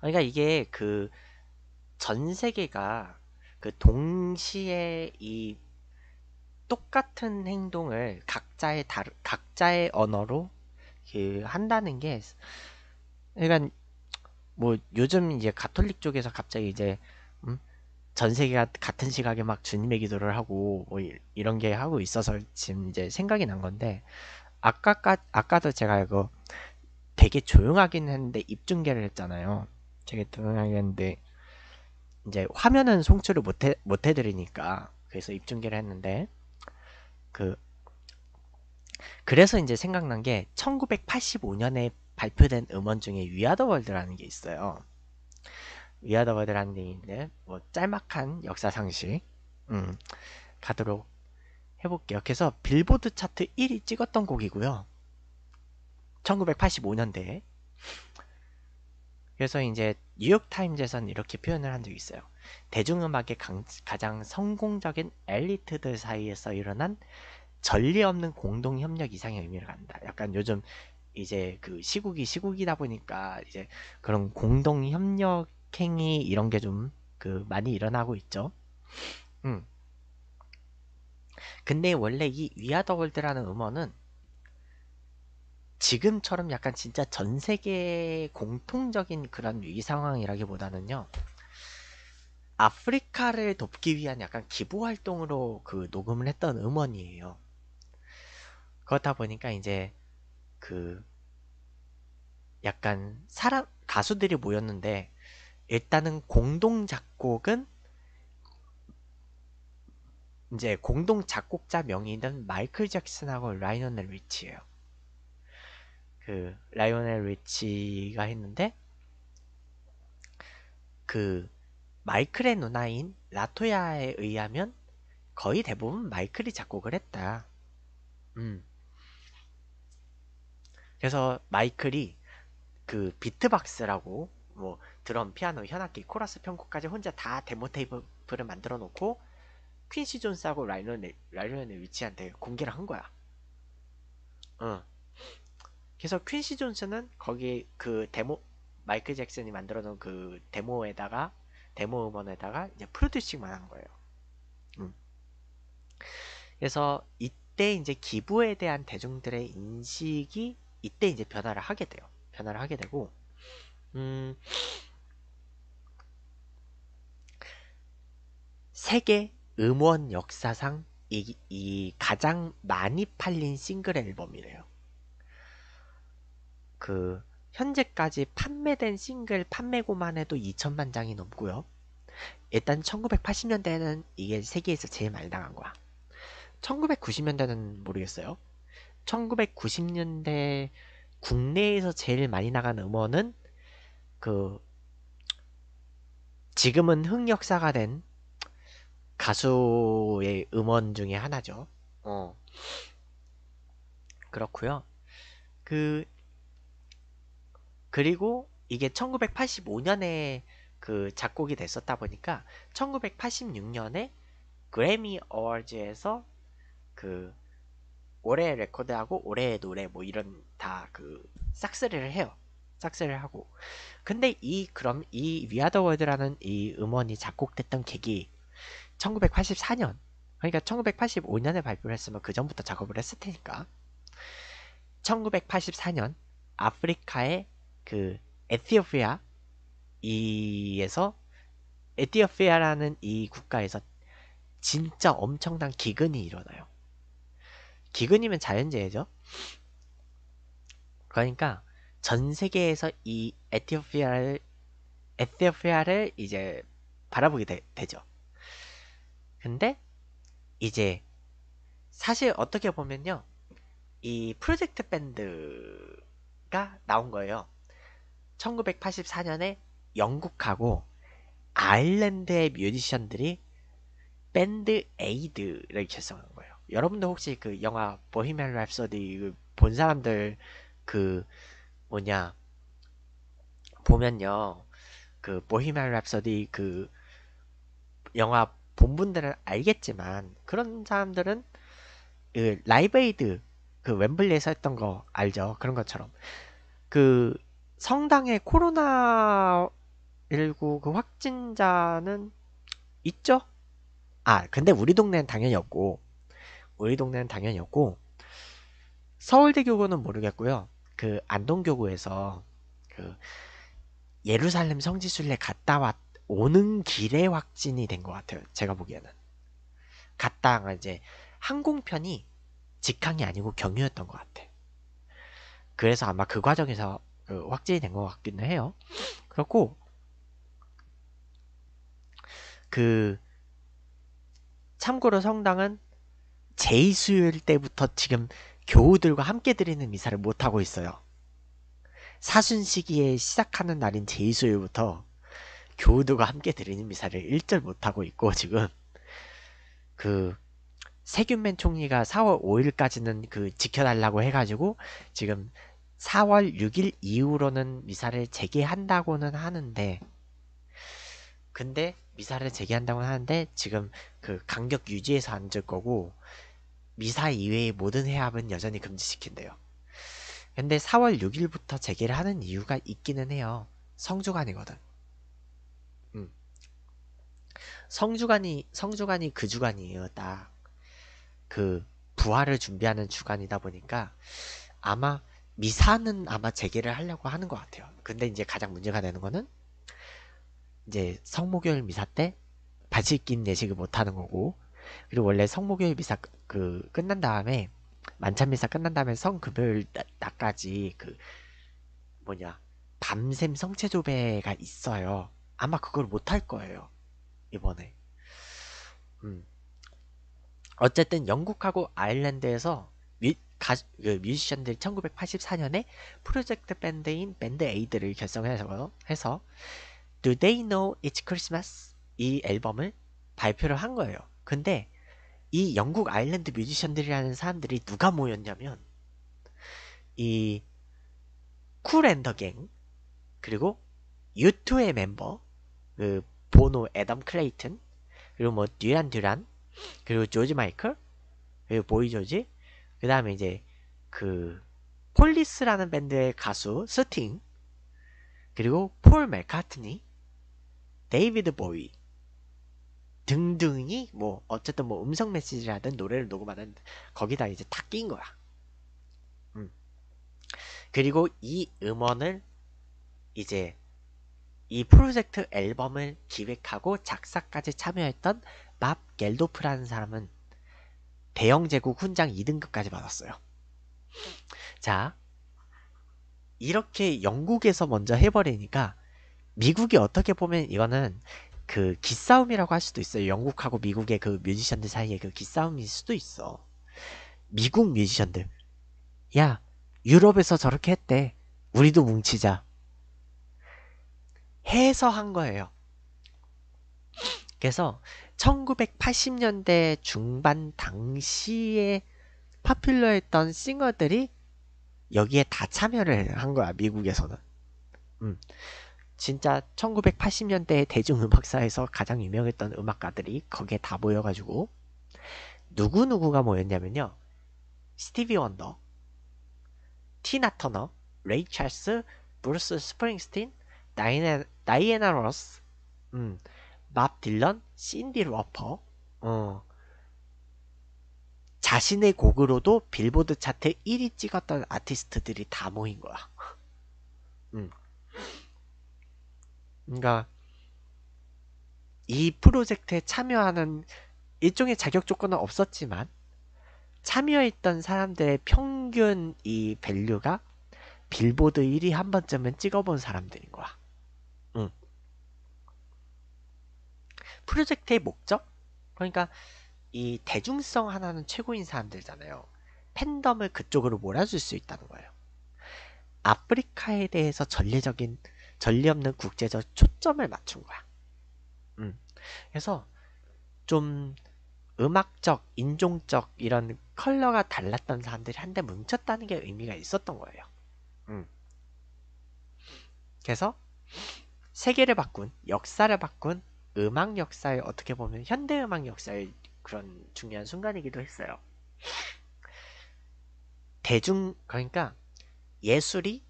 그러니까 이게 그 전 세계가 그 동시에 이 똑같은 행동을 각자의 다 각자의 언어로 그 한다는 게 그러니까 뭐 요즘 이제 가톨릭 쪽에서 갑자기 이제 음, 전 세계가 같은 시각에 막 주님의 기도를 하고 뭐 이, 이런 게 하고 있어서 지금 이제 생각이 난 건데 아까까 아까도 제가 이거 되게 조용하긴 했는데 입중계를 했잖아요. 되게 등하겠는데 이제 화면은 송출을 못해 못해드리니까 그래서 입중계를 했는데 그 그래서 이제 생각난 게 1985년에 발표된 음원 중에 위아더 월드라는 게 있어요. 위아더 월드라는 얘인데뭐 짤막한 역사 상식 음, 가도록 해볼게요. 그래서 빌보드 차트 1위 찍었던 곡이고요. 1985년대에 그래서 이제 뉴욕타임즈에서는 이렇게 표현을 한 적이 있어요. 대중음악의 강, 가장 성공적인 엘리트들 사이에서 일어난 전례 없는 공동협력 이상의 의미를 갖는다. 약간 요즘 이제 그 시국이 시국이다 보니까 이제 그런 공동협력 행위 이런 게 좀 그 많이 일어나고 있죠. 음. 근데 원래 이 위아더월드라는 음원은 지금처럼 약간 진짜 전 세계 공통적인 그런 위기 상황이라기보다는요. 아프리카를 돕기 위한 약간 기부 활동으로 그 녹음을 했던 음원이에요. 그렇다 보니까 이제 그 약간 사람 가수들이 모였는데 일단은 공동 작곡은 이제 공동 작곡자 명의는 마이클 잭슨하고 라이너넬 리치예요. 그 라이오넬 리치가 했는데 그 마이클의 누나인 라토야에 의하면 거의 대부분 마이클이 작곡을 했다. 음. 그래서 마이클이 그 비트박스라고 뭐 드럼, 피아노, 현악기, 코러스 편곡까지 혼자 다 데모 테이프를 만들어 놓고 퀸시 존스하고 라이오넬, 라이오넬 위치한테 공개를 한 거야. 응. 어. 그래서 퀸시 존스는 거기 그 데모 마이클 잭슨이 만들어 놓은 그 데모에다가 데모 음원에다가 이제 프로듀싱만 한 거예요. 음. 그래서 이때 이제 기부에 대한 대중들의 인식이 이때 이제 변화를 하게 돼요. 변화를 하게 되고 음, 세계 음원 역사상 이, 이 가장 많이 팔린 싱글 앨범이래요. 그 현재까지 판매된 싱글 판매고만 해도 2천만 장이 넘고요. 일단 1980년대에는 이게 세계에서 제일 많이 나간 거야. 1990년대는 모르겠어요. 1990년대 국내에서 제일 많이 나간 음원은 그 지금은 흥역사가 된 가수의 음원 중에 하나죠. 어. 그렇고요. 그 그리고 이게 1985년에 그 작곡이 됐었다 보니까 1986년에 그래미 어워즈에서 그 올해 레코드하고 올해의 노래 뭐 이런 다그 싹쓸이를 해요. 싹쓸이를 하고. 근데 이 그럼 이 위아더 월드라는 이 음원이 작곡됐던 계기 1984년 그러니까 1985년에 발표를 했으면 그 전부터 작업을 했을 테니까 1984년 아프리카의 그 에티오피아 에서 에티오피아라는 이 국가에서 진짜 엄청난 기근이 일어나요. 기근이면 자연재해죠. 그러니까 전 세계에서 이 에티오피아를 에티오피아를 이제 바라보게 되, 죠 근데 이제 사실 어떻게 보면요. 이 프로젝트 밴드가 나온 거예요. 1984년에 영국하고 아일랜드의 뮤지션들이 밴드 에이드를 결성한 거예요. 여러분도 혹시 그 영화 보헤미안 랩소디 본 사람들 그 뭐냐 보면요 그보헤미안 랩소디 그 영화 본분들은 알겠지만 그런 사람들은 그 라이브 에이드 그 웸블리에서 했던 거 알죠? 그런 것처럼 그 성당에 코로나19 그 확진자는 있죠? 아, 근데 우리 동네는 당연히 없고, 우리 동네는 당연히 없고, 서울대교구는 모르겠고요. 그 안동교구에서 그 예루살렘 성지순례 갔다 왔, 오는 길에 확진이 된 것 같아요. 제가 보기에는. 갔다가 이제 항공편이 직항이 아니고 경유였던 것 같아. 그래서 아마 그 과정에서 어, 확진이 된 것 같기는 해요. 그렇고 그 참고로 성당은 제2수요일 때부터 지금 교우들과 함께 드리는 미사를 못하고 있어요. 사순 시기에 시작하는 날인 제2수요일부터 교우들과 함께 드리는 미사를 일절 못하고 있고 지금 그 세균맨 총리가 4월 5일까지는 그 지켜달라고 해가지고 지금 4월 6일 이후로는 미사를 재개한다고는 하는데 근데 미사를 재개한다고는 하는데 지금 그 간격 유지해서 앉을 거고 미사 이외의 모든 해합은 여전히 금지시킨대요. 근데 4월 6일부터 재개를 하는 이유가 있기는 해요. 성주간이거든. 음. 성주간이 성주간이 그 주간이에요. 딱 그 부활을 준비하는 주간이다 보니까 아마 미사는 아마 재개를 하려고 하는 것 같아요. 근데 이제 가장 문제가 되는 거는 이제 성목요일 미사 때 바지 낀내식을못 하는 거고 그리고 원래 성목요일 미사 그 끝난 다음에 만찬 미사 끝난 다음에 성 금요일 낮까지 그 뭐냐 밤샘 성체 조배가 있어요. 아마 그걸 못 할 거예요 이번에. 음. 어쨌든 영국하고 아일랜드에서 가그 뮤지션들이 1984년에 프로젝트 밴드인 밴드 에이드를 결성해서 해서 Do They Know It's Christmas 이 앨범을 발표를 한 거예요. 근데 이 영국 아일랜드 뮤지션들이라는 사람들이 누가 모였냐면 이 쿨앤더갱 그리고 유투의 멤버 그 보노 애덤 클레이튼 그리고 뭐 듀란 듀란 그리고 조지 마이클 그리고 보이 조지 그 다음에 이제 그 폴리스라는 밴드의 가수 스팅 그리고 폴 맥카트니 데이비드 보이 등등이 뭐 어쨌든 뭐 음성 메시지를 하든 노래를 녹음하든 거기다 이제 다 끼인 거야. 음. 그리고 이 음원을 이제 이 프로젝트 앨범을 기획하고 작사까지 참여했던 밥 겔도프라는 사람은 대영 제국 훈장 2등급까지 받았어요. 자, 이렇게 영국에서 먼저 해버리니까 미국이 어떻게 보면 이거는 그 기싸움이라고 할 수도 있어요. 영국하고 미국의 그 뮤지션들 사이의 그 기싸움일 수도 있어. 미국 뮤지션들. 야, 유럽에서 저렇게 했대. 우리도 뭉치자. 해서 한 거예요. 그래서 1980년대 중반 당시에 파퓰러했던 싱어들이 여기에 다 참여를 한 거야 미국에서는. 음, 진짜 1980년대 대중음악사에서 가장 유명했던 음악가들이 거기에 다 모여가지고 누구 누구가 모였냐면요. 스티비 원더, 티나 터너, 레이 찰스, 브루스 스프링스틴, 다이애나, 이애나 로스, 음, 밥 딜런, 신디 러퍼, 어, 자신의 곡으로도 빌보드 차트 1위 찍었던 아티스트들이 다 모인 거야. 음. 그러니까 이 프로젝트에 참여하는 일종의 자격 조건은 없었지만 참여했던 사람들의 평균 이 밸류가 빌보드 1위 한 번쯤은 찍어본 사람들인 거야. 프로젝트의 목적? 그러니까 이 대중성 하나는 최고인 사람들잖아요. 팬덤을 그쪽으로 몰아줄 수 있다는 거예요. 아프리카에 대해서 전례적인 전례 없는 국제적 초점을 맞춘 거야. 음. 그래서 좀 음악적, 인종적 이런 컬러가 달랐던 사람들이 한데 뭉쳤다는 게 의미가 있었던 거예요. 음. 그래서 세계를 바꾼, 역사를 바꾼 음악 역사에 어떻게 보면 현대 음악 역사에 그런 중요한 순간이기도 했어요. 대중 그러니까 예술이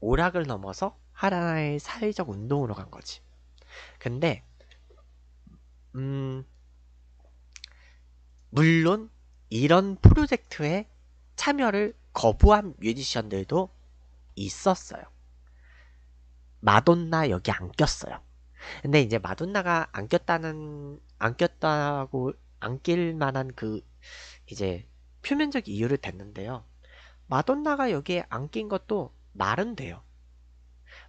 오락을 넘어서 하나의 사회적 운동으로 간 거지. 근데 음 물론 이런 프로젝트에 참여를 거부한 뮤지션들도 있었어요. 마돈나 여기 안 꼈어요. 근데 이제 마돈나가 안 꼈다는 안 꼈다고 안 낄 만한 그 이제 표면적 이유를 댔는데요. 마돈나가 여기에 안 낀 것도 말은 돼요.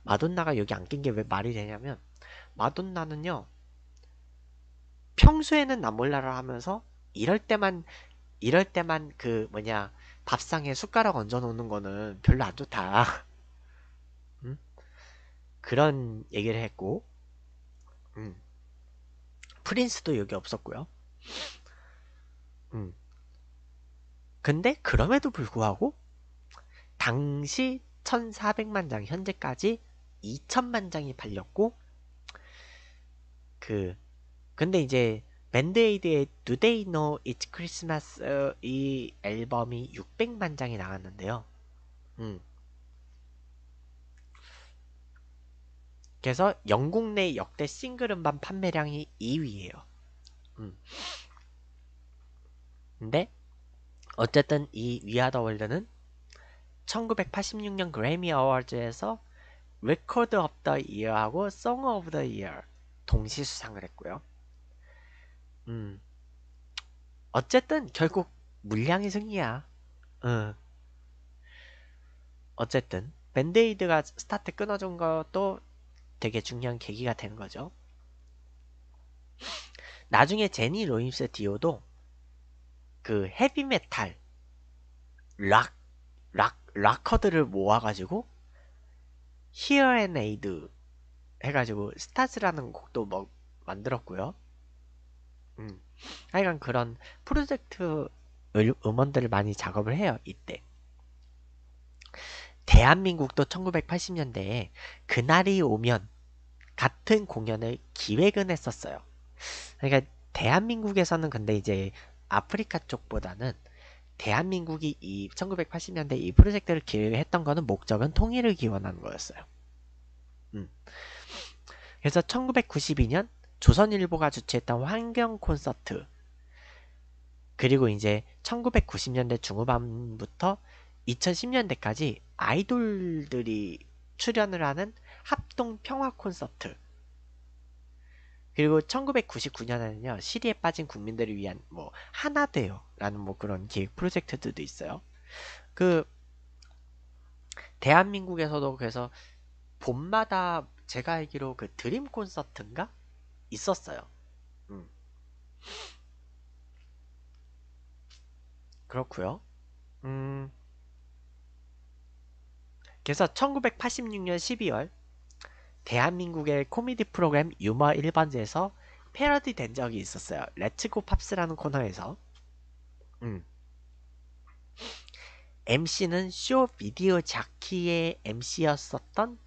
마돈나가 여기 안 낀 게 왜 말이 되냐면 마돈나는요. 평소에는 나몰라를 하면서 이럴 때만 이럴 때만 그 뭐냐 밥상에 숟가락 얹어 놓는 거는 별로 안 좋다. 음? 그런 얘기를 했고 음. 프린스도 여기 없었고요. 음. 근데 그럼에도 불구하고 당시 1,400만 장 현재까지 2,000만 장이 팔렸고 그 근데 이제 밴드에이드의 Do They Know It's Christmas 어, 이 앨범이 600만 장이 나갔는데요. 음. 그래서 영국 내 역대 싱글 음반 판매량이 2위예요. 음. 근데 어쨌든 이 위아더 월드는 1986년 그래미 어워즈에서 레코드 오브 더 이어하고 송 오브 더 이어 동시 수상을 했고요. 음. 어쨌든 결국 물량이 승리야. 어. 어쨌든 밴데이드가 스타트 끊어준 것도 되게 중요한 계기가 된 거죠. 나중에 제니 로임스 디오도 그 헤비메탈, 락, 락, 락커들을 모아가지고 Here and Aid 해가지고 스타즈라는 곡도 뭐 만들었고요. 음, 하여간 그런 프로젝트 음, 음원들을 많이 작업을 해요. 이때. 대한민국도 1980년대에 그날이 오면 같은 공연을 기획은 했었어요. 그러니까 대한민국에서는 근데 이제 아프리카 쪽보다는 대한민국이 이 1980년대 이 프로젝트를 기획했던 거는 목적은 통일을 기원하는 거였어요. 음. 그래서 1992년 조선일보가 주최했던 환경 콘서트 그리고 이제 1990년대 중후반부터 2010년대까지 아이돌들이 출연을 하는 합동 평화 콘서트 그리고 1999년에는요 시리에 빠진 국민들을 위한 뭐 하나 되요라는 뭐 그런 기획 프로젝트들도 있어요 그 대한민국에서도 그래서 봄마다 제가 알기로 그 드림 콘서트인가 있었어요 음. 그렇구요음 그래서 1986년 12월 대한민국의 코미디 프로그램 유머 1번지에서 패러디 된 적이 있었어요. 레츠고 팝스라는 코너에서 음. MC는 쇼 비디오 자키의 MC였었던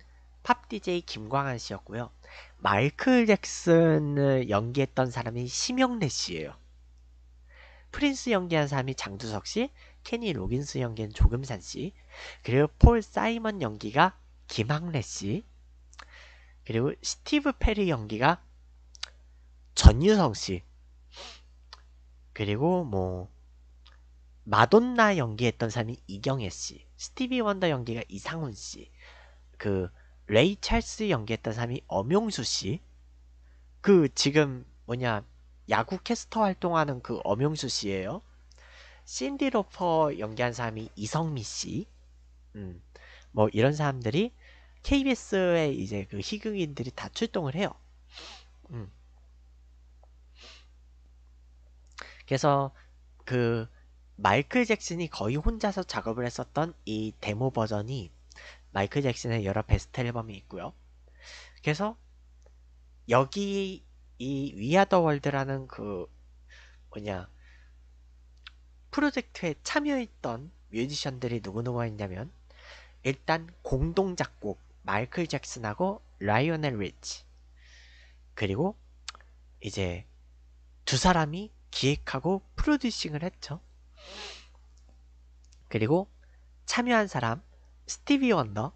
팝 DJ 김광한 씨였고요. 마이클 잭슨을 연기했던 사람이 심영래 씨예요. 프린스 연기한 사람이 장두석 씨, 케니 로긴스 연기는 조금산 씨, 그리고 폴 사이먼 연기가 김학래 씨, 그리고 스티브 페리 연기가 전유성 씨, 그리고 뭐 마돈나 연기했던 사람이 이경혜 씨, 스티비 원더 연기가 이상훈 씨, 그 레이 찰스 연기했던 사람이 엄용수 씨, 그 지금 뭐냐 야구 캐스터 활동하는 그 엄용수 씨예요. 신디 로퍼 연기한 사람이 이성미 씨, 음, 뭐 이런 사람들이 KBS에 이제 그 희극인들이 다 출동을 해요. 음. 그래서 그 마이클 잭슨이 거의 혼자서 작업을 했었던 이 데모 버전이 마이클 잭슨의 여러 베스트 앨범이 있고요. 그래서 여기 이 위아더 월드라는 그 뭐냐 프로젝트에 참여했던 뮤지션들이 누구누구가 있냐면 일단 공동 작곡 마이클 잭슨하고 라이오넬 리치 그리고 이제 두 사람이 기획하고 프로듀싱을 했죠. 그리고 참여한 사람 스티비 원더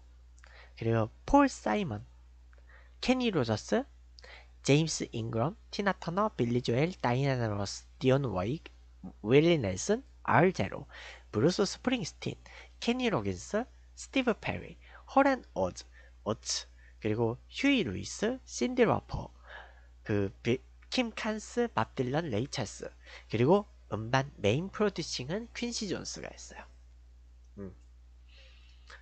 그리고 폴 사이먼 케니 로저스 제임스 잉그럼, 티나 터너, 빌리 조엘, 다이애나 로스, 디온 워이크 윌리 넬슨, R. 제로, 브루스 스프링스틴, 케니 로긴스, 스티브 페리, 허렌 어즈, 어츠, 그리고 휴이 루이스, 신디 러퍼, 그 비, 킴 칸스, 밥 딜런, 레이 찰스, 그리고 음반 메인 프로듀싱은 퀸시 존스가 했어요. 음.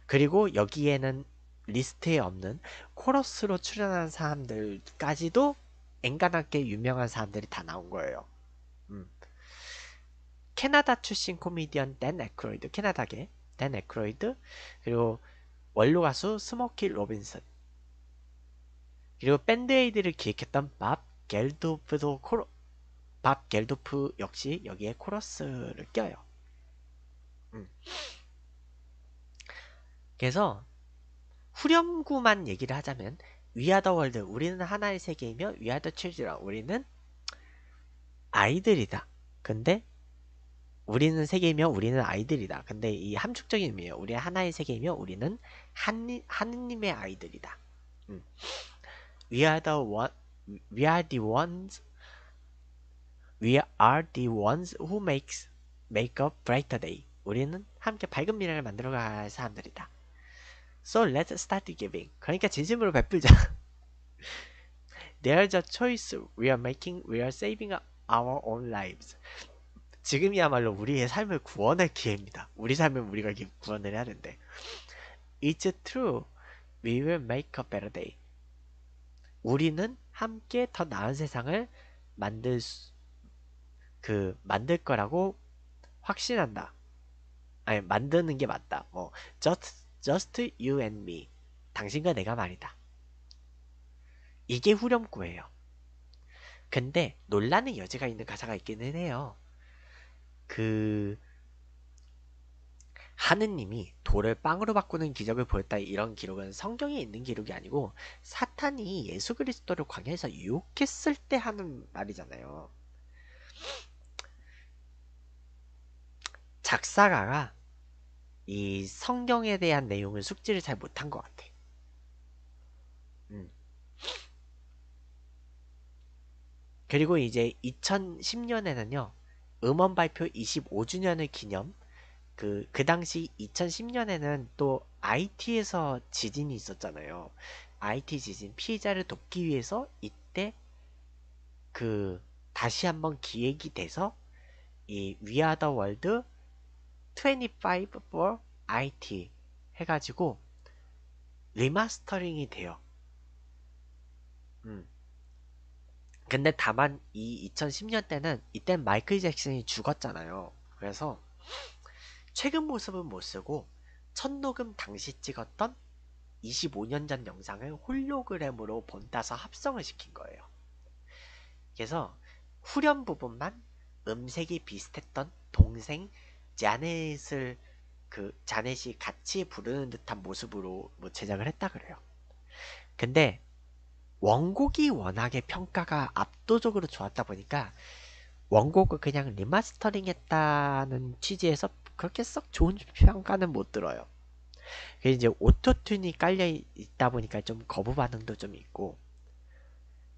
그리고 여기에는 리스트에 없는 코러스로 출연한 사람들까지도 앵간하게 유명한 사람들이 다 나온 거예요. 음. 캐나다 출신 코미디언 댄 에크로이드 캐나다계 댄 에크로이드 그리고 원로 가수 스모키 로빈슨 그리고 밴드에이드를 기획했던 밥 겔도프도 코로 밥 겔도프 역시 여기에 코러스를 껴요. 음. 그래서 후렴구만 얘기를 하자면 위아더 월드 우리는 하나의 세계이며 위아더 칠즈라 우리는 아이들이다. 근데 우리는 세계이며 우리는 아이들이다. 근데 이 함축적인 의미예요. 우리 하나의 세계이며 우리는 한 하느님의 아이들이다. 음. We are the one, we are the ones, we are the ones who makes make a brighter day. 우리는 함께 밝은 미래를 만들어갈 사람들이다. So let's start giving. 그러니까 진심으로 베풀자. There's a choice we are making. We are saving our own lives. 지금이야말로 우리의 삶을 구원할 기회입니다. 우리 삶을 우리가 구원을 해야 하는데 It's true. We will make a better day. 우리는 함께 더 나은 세상을 만들 수, 그 만들 거라고 확신한다. 아니 만드는 게 맞다. 뭐 just just you and me. 당신과 내가 말이다. 이게 후렴구예요. 근데 논란의 여지가 있는 가사가 있기는 해요. 그 하느님이 돌을 빵으로 바꾸는 기적을 보였다 이런 기록은 성경에 있는 기록이 아니고 사탄이 예수 그리스도를 광야에서 유혹했을 때 하는 말이잖아요. 작사가가 이 성경에 대한 내용을 숙지를 잘 못한 것 같아. 음. 그리고 이제 2010년에는요. 음원 발표 25주년을 기념 그, 그 당시 2010년에는 또 IT에서 지진이 있었잖아요. IT 지진 피해자를 돕기 위해서 이때 그 다시 한번 기획이 돼서 이 위아더 월드 25 for IT 해가지고 리마스터링이 돼요. 음. 근데 다만 이 2010년대는 이때 마이클 잭슨이 죽었잖아요. 그래서 최근 모습은 못 쓰고 첫 녹음 당시 찍었던 25년 전 영상을 홀로그램으로 본따서 합성을 시킨 거예요. 그래서 후렴 부분만 음색이 비슷했던 동생 자넷을 그 자넷이 같이 부르는 듯한 모습으로 뭐 제작을 했다 그래요. 근데 원곡이 워낙에 평가가 압도적으로 좋았다 보니까 원곡을 그냥 리마스터링 했다는 취지에서 그렇게 썩 좋은 평가는 못 들어요. 그래서 이제 오토튠이 깔려 있다 보니까 좀 거부 반응도 좀 있고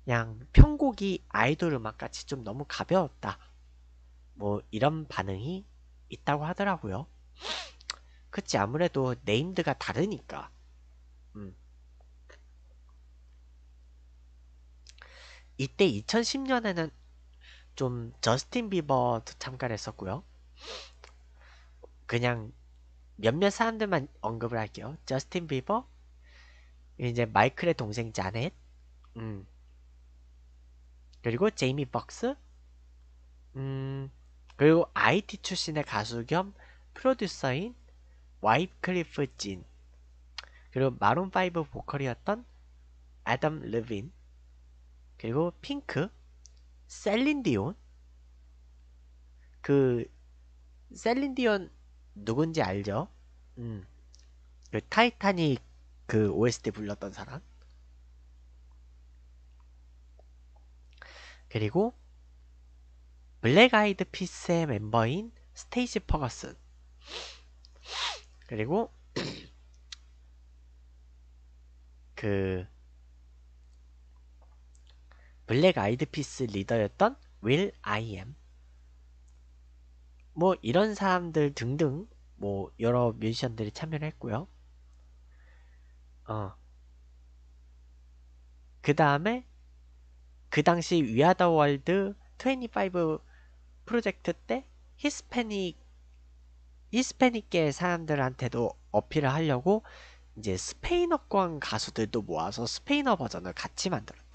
그냥 편곡이 아이돌 음악 같이 좀 너무 가벼웠다. 뭐 이런 반응이 있다고 하더라고요. 그치 아무래도 네임드가 다르니까 이때 2010년에는 좀 저스틴 비버도 참가를 했었고요. 그냥 몇몇 사람들만 언급을 할게요. 저스틴 비버, 이제 마이클의 동생 자넷, 음. 그리고 제이미 벅스, 음, 그리고 IT 출신의 가수 겸 프로듀서인 와이클리프 프 진, 그리고 마룬5 보컬이었던 아담 르빈, 그리고 핑크, 셀린디온. 그 셀린디온 누군지 알죠? 음. 그 타이타닉 그 OST 불렀던 사람. 그리고 블랙 아이드 피스의 멤버인 스테이시 퍼거슨. 그리고 그 블랙 아이드피스 리더였던 윌 아이엠 뭐 이런 사람들 등등 뭐 여러 뮤지션들이 참여를 했고요. 어. 그 다음에 그 당시 위아더 월드 25 프로젝트 때 히스패닉 히스패닉계 사람들한테도 어필을 하려고 이제 스페인어권 가수들도 모아서 스페인어 버전을 같이 만들었어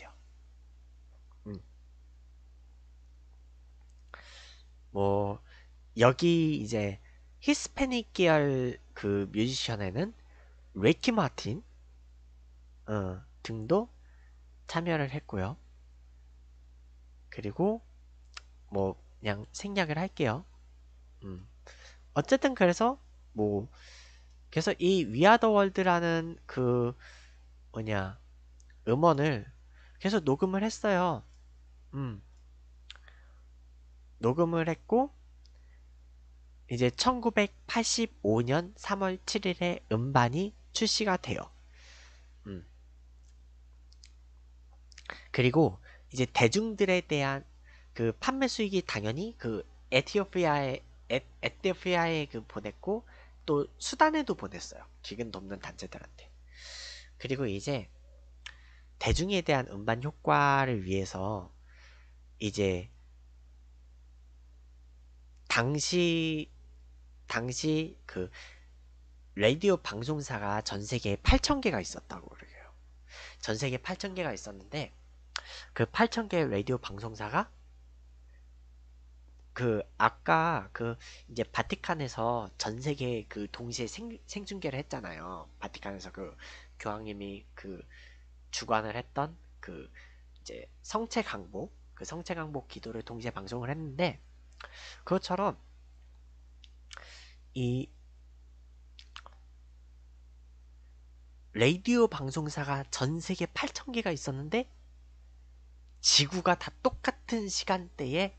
뭐 여기 이제 히스패닉 계열 그 뮤지션에는 레키 마틴 어, 등도 참여를 했고요. 그리고 뭐 그냥 생략을 할게요. 음. 어쨌든 그래서 뭐 그래서 이 위아더 월드라는 그 뭐냐 음원을 계속 녹음을 했어요. 음. 녹음을 했고 이제 1985년 3월 7일에 음반이 출시가 돼요. 음. 그리고 이제 대중들에 대한 그 판매 수익이 당연히 그 에티오피아에 에, 티오피아에그 보냈고 또 수단에도 보냈어요. 기근 돕는 단체들한테. 그리고 이제 대중에 대한 음반 효과를 위해서 이제 당시 당시 그 라디오 방송사가 전 세계에 8,000개가 있었다고 그래요. 전 세계에 8,000개가 있었는데 그 8,000개 라디오 방송사가 그 아까 그 이제 바티칸에서 전 세계 그 동시에 생, 생중계를 했잖아요. 바티칸에서 그 교황님이 그 주관을 했던 그 이제 성체 강복 그 성체 강복 기도를 동시에 방송을 했는데 그것처럼 이 라디오 방송사가 전 세계 8천 개가 있었는데 지구가 다 똑같은 시간대에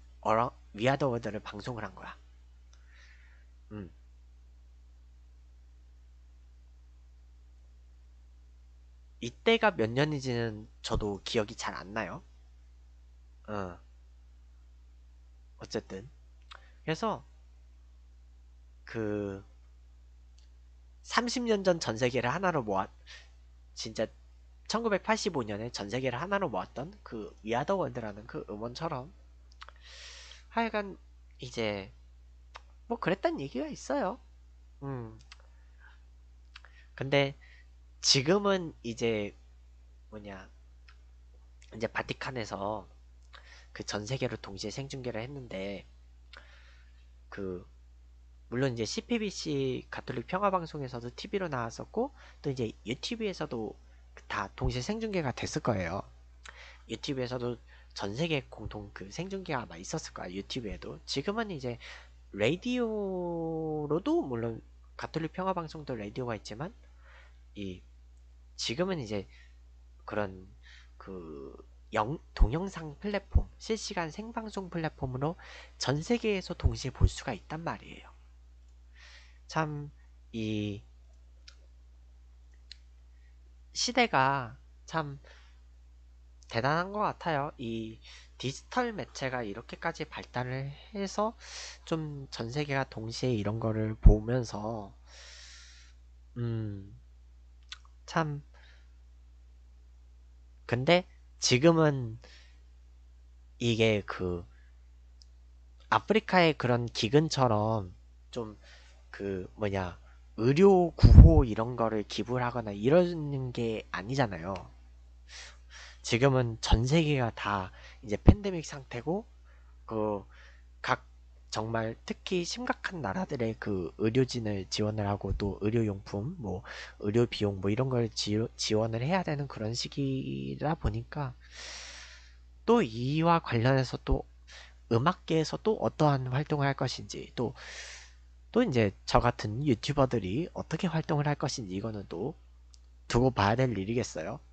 위아더 워드를 방송을 한 거야. 음. 이때가 몇 년인지는 저도 기억이 잘 안 나요. 어. 어쨌든 그래서 그 30년 전 전 세계를 하나로 모았 진짜 1985년에 전 세계를 하나로 모았던 그 위아더 월드라는 그 음원처럼 하여간 이제 뭐 그랬단 얘기가 있어요. 음. 근데 지금은 이제 뭐냐 이제 바티칸에서 그전 세계로 동시에 생중계를 했는데 그 물론 이제 CPBC 가톨릭 평화 방송에서도 TV로 나왔었고 또 이제 유튜브에서도 다 동시에 생중계가 됐을 거예요. 유튜브에서도 전 세계 공통 그 생중계가 아마 있었을 거야 유튜브에도 지금은 이제 라디오로도 물론 가톨릭 평화 방송도 라디오가 있지만 이 지금은 이제 그런 그 영, 동영상 플랫폼, 실시간 생방송 플랫폼으로 전 세계에서 동시에 볼 수가 있단 말이에요. 참, 이 시대가 참 대단한 것 같아요. 이 디지털 매체가 이렇게까지 발달을 해서 좀 전 세계가 동시에 이런 거를 보면서, 음, 참, 근데 지금은 이게 그 아프리카의 그런 기근처럼 좀 그 뭐냐 의료 구호 이런 거를 기부를 하거나 이러는 게 아니잖아요. 지금은 전 세계가 다 이제 팬데믹 상태고 그각 정말 특히 심각한 나라들의 그 의료진을 지원을 하고 또 의료용품 뭐 의료 비용 뭐 이런 걸 지, 지원을 해야 되는 그런 시기라 보니까 또 이와 관련해서 또 음악계에서 또 어떠한 활동을 할 것인지 또 또 이제 저 같은 유튜버들이 어떻게 활동을 할 것인지 이거는 또 두고 봐야 될 일이겠어요.